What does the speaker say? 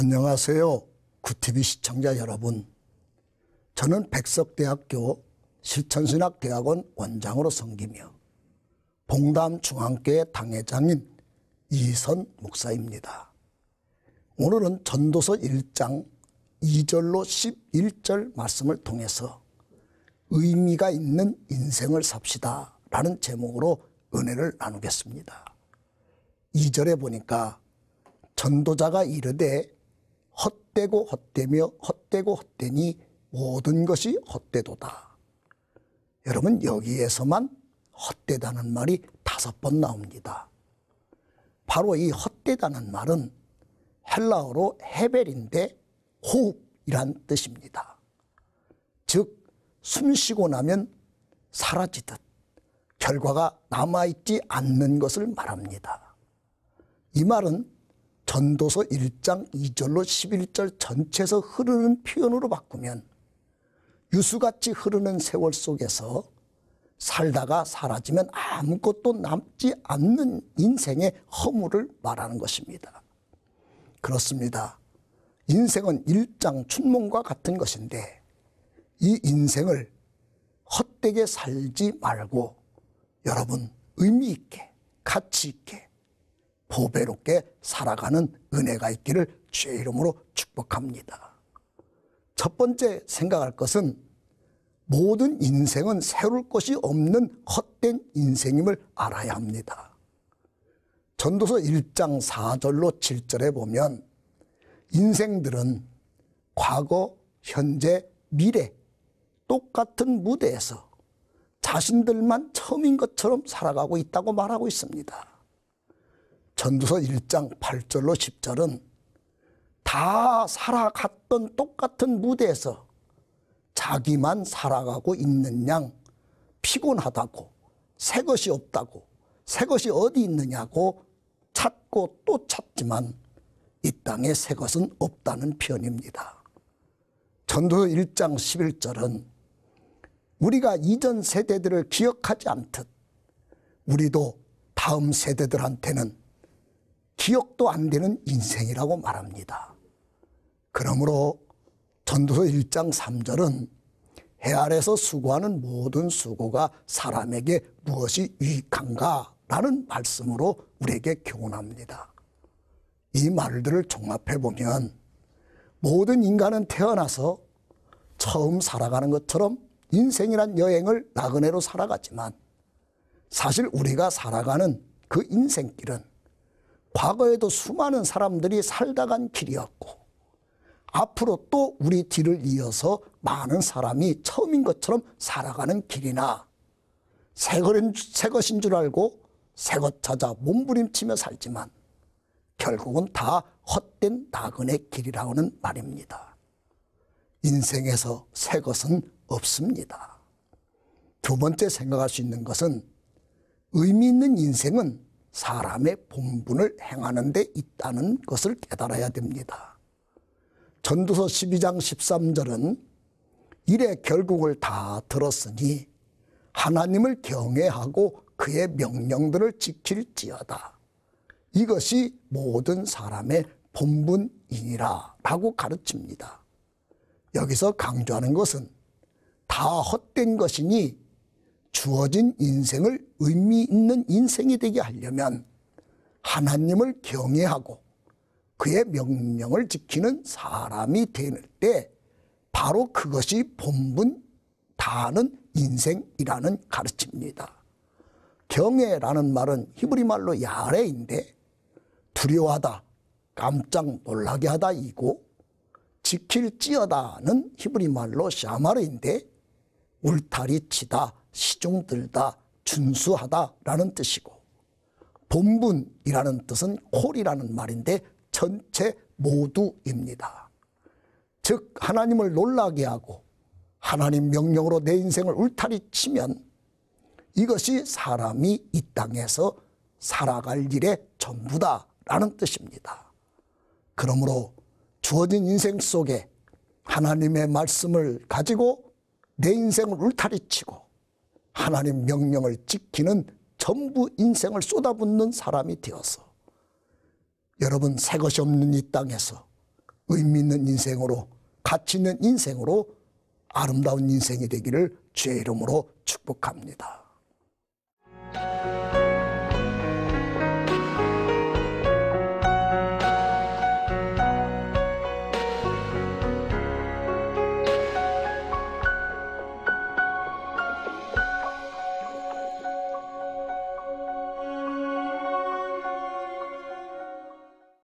안녕하세요. 구티비 시청자 여러분. 저는 백석대학교 실천신학대학원 원장으로 섬기며 봉담중앙교회 당회장인 이선 목사입니다. 오늘은 전도서 1장 2절로 11절 말씀을 통해서 의미가 있는 인생을 삽시다 라는 제목으로 은혜를 나누겠습니다. 2절에 보니까 전도자가 이르되 헛되고 헛되며 헛되고 헛되니 모든 것이 헛되도다. 여러분 여기에서만 헛되다는 말이 다섯 번 나옵니다. 바로 이 헛되다는 말은 헬라어로 헤벨인데 호흡이란 뜻입니다. 즉 숨쉬고 나면 사라지듯 결과가 남아있지 않는 것을 말합니다. 이 말은 전도서 1장 2절로 11절 전체에서 흐르는 표현으로 바꾸면 유수같이 흐르는 세월 속에서 살다가 사라지면 아무것도 남지 않는 인생의 허물을 말하는 것입니다. 그렇습니다. 인생은 일장 춘몽과 같은 것인데 이 인생을 헛되게 살지 말고 여러분 의미 있게 가치 있게 보배롭게 살아가는 은혜가 있기를 주의 이름으로 축복합니다. 첫 번째 생각할 것은 모든 인생은 새울 것이 없는 헛된 인생임을 알아야 합니다. 전도서 1장 4절로 7절에 보면 인생들은 과거, 현재, 미래 똑같은 무대에서 자신들만 처음인 것처럼 살아가고 있다고 말하고 있습니다. 전두서 1장 8절로 10절은 다 살아갔던 똑같은 무대에서 자기만 살아가고 있는 양 피곤하다고 새 것이 없다고 새 것이 어디 있느냐고 찾고 또 찾지만 이 땅에 새 것은 없다는 표현입니다. 전도서 1장 11절은 우리가 이전 세대들을 기억하지 않듯 우리도 다음 세대들한테는 기억도 안 되는 인생이라고 말합니다. 그러므로 전도서 1장 3절은 해 아래서 수고하는 모든 수고가 사람에게 무엇이 유익한가 라는 말씀으로 우리에게 교훈합니다. 이 말들을 종합해 보면 모든 인간은 태어나서 처음 살아가는 것처럼 인생이란 여행을 나그네로 살아갔지만 사실 우리가 살아가는 그 인생길은 과거에도 수많은 사람들이 살다간 길이었고 앞으로 또 우리 뒤를 이어서 많은 사람이 처음인 것처럼 살아가는 길이나 새, 것인 줄 알고 새것 찾아 몸부림치며 살지만 결국은 다 헛된 나그네 길이라고는 말입니다. 인생에서 새 것은 없습니다. 두 번째 생각할 수 있는 것은 의미 있는 인생은 사람의 본분을 행하는 데 있다는 것을 깨달아야 됩니다. 전도서 12장 13절은 일의 결국을 다 들었으니 하나님을 경외하고 그의 명령들을 지킬지어다. 이것이 모든 사람의 본분이니라 라고 가르칩니다. 여기서 강조하는 것은 다 헛된 것이니 주어진 인생을 의미 있는 인생이 되게 하려면 하나님을 경외하고 그의 명령을 지키는 사람이 되는 때 바로 그것이 본분 다하는 인생이라는 가르침입니다. 경외라는 말은 히브리 말로 야레인데 두려워하다, 깜짝 놀라게 하다 이고 지킬지어다는 히브리 말로 샤마르인데 울타리 치다, 시종들다 준수하다라는 뜻이고 본분이라는 뜻은 콜이라는 말인데 전체 모두입니다. 즉 하나님을 놀라게 하고 하나님 명령으로 내 인생을 울타리 치면 이것이 사람이 이 땅에서 살아갈 일의 전부다라는 뜻입니다. 그러므로 주어진 인생 속에 하나님의 말씀을 가지고 내 인생을 울타리 치고 하나님 명령을 지키는 전부 인생을 쏟아붓는 사람이 되어서 여러분 새것이 없는 이 땅에서 의미 있는 인생으로 가치 있는 인생으로 아름다운 인생이 되기를 주의 이름으로 축복합니다.